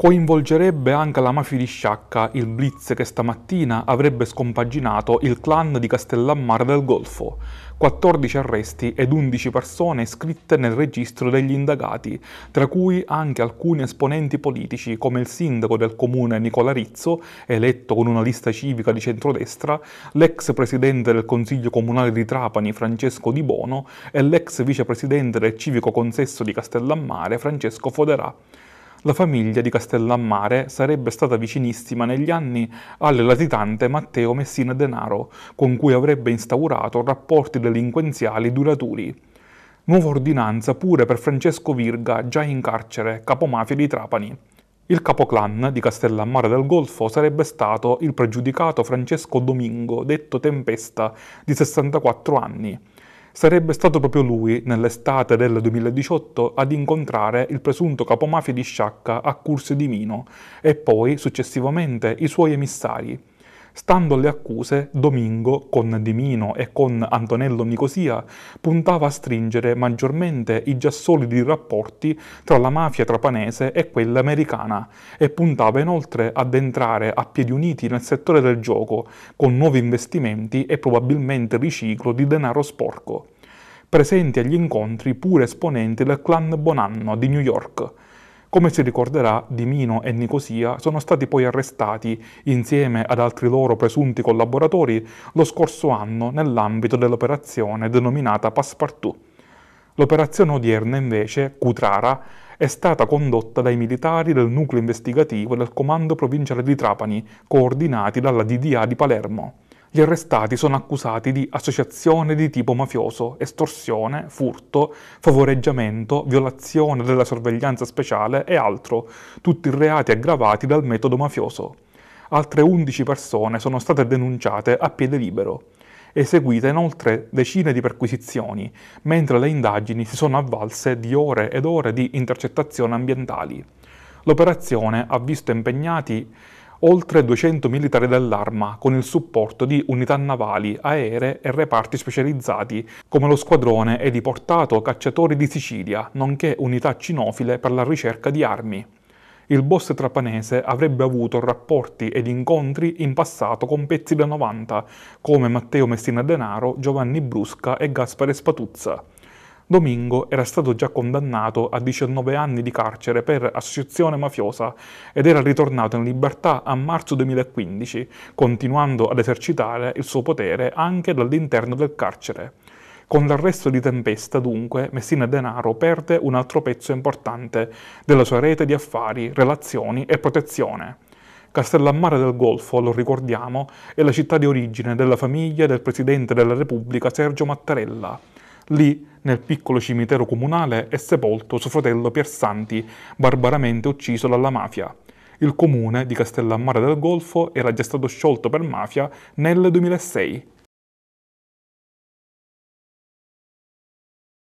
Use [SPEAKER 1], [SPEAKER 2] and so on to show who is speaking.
[SPEAKER 1] coinvolgerebbe anche la mafia di Sciacca, il blitz che stamattina avrebbe scompaginato il clan di Castellammare del Golfo. 14 arresti ed 11 persone iscritte nel registro degli indagati, tra cui anche alcuni esponenti politici come il sindaco del comune Nicola Rizzo, eletto con una lista civica di centrodestra, l'ex presidente del Consiglio Comunale di Trapani Francesco Di Bono e l'ex vicepresidente del Civico Consesso di Castellammare Francesco Foderà. La famiglia di Castellammare sarebbe stata vicinissima negli anni al latitante Matteo Messina Denaro, con cui avrebbe instaurato rapporti delinquenziali duraturi. Nuova ordinanza pure per Francesco Virga, già in carcere, capomafia di Trapani. Il capoclan di Castellammare del Golfo sarebbe stato il pregiudicato Francesco Domingo, detto Tempesta, di 64 anni sarebbe stato proprio lui, nell'estate del 2018, ad incontrare il presunto capomafia di Sciacca a Curse di Mino e poi, successivamente, i suoi emissari. Stando alle accuse, Domingo, con Dimino e con Antonello Nicosia, puntava a stringere maggiormente i già solidi rapporti tra la mafia trapanese e quella americana e puntava inoltre ad entrare a piedi uniti nel settore del gioco con nuovi investimenti e probabilmente riciclo di denaro sporco. Presenti agli incontri pure esponenti del clan Bonanno di New York, come si ricorderà, Dimino e Nicosia sono stati poi arrestati insieme ad altri loro presunti collaboratori lo scorso anno nell'ambito dell'operazione denominata Passepartout. L'operazione odierna invece, Cutrara, è stata condotta dai militari del nucleo investigativo del Comando Provinciale di Trapani, coordinati dalla DDA di Palermo. Gli arrestati sono accusati di associazione di tipo mafioso, estorsione, furto, favoreggiamento, violazione della sorveglianza speciale e altro, tutti reati aggravati dal metodo mafioso. Altre 11 persone sono state denunciate a piede libero. Eseguite inoltre decine di perquisizioni, mentre le indagini si sono avvalse di ore ed ore di intercettazioni ambientali. L'operazione ha visto impegnati oltre 200 militari dell'arma con il supporto di unità navali, aeree e reparti specializzati come lo squadrone ed i portato cacciatori di Sicilia, nonché unità cinofile per la ricerca di armi. Il boss trapanese avrebbe avuto rapporti ed incontri in passato con pezzi da 90, come Matteo Messina Denaro, Giovanni Brusca e Gaspare Spatuzza. Domingo era stato già condannato a 19 anni di carcere per associazione mafiosa ed era ritornato in libertà a marzo 2015, continuando ad esercitare il suo potere anche dall'interno del carcere. Con l'arresto di Tempesta, dunque, Messina Denaro perde un altro pezzo importante della sua rete di affari, relazioni e protezione. Castellammare del Golfo, lo ricordiamo, è la città di origine della famiglia del Presidente della Repubblica Sergio Mattarella. Lì, nel piccolo cimitero comunale, è sepolto suo fratello Pier Santi, barbaramente ucciso dalla mafia. Il comune di Castellammare del Golfo era già stato sciolto per mafia nel 2006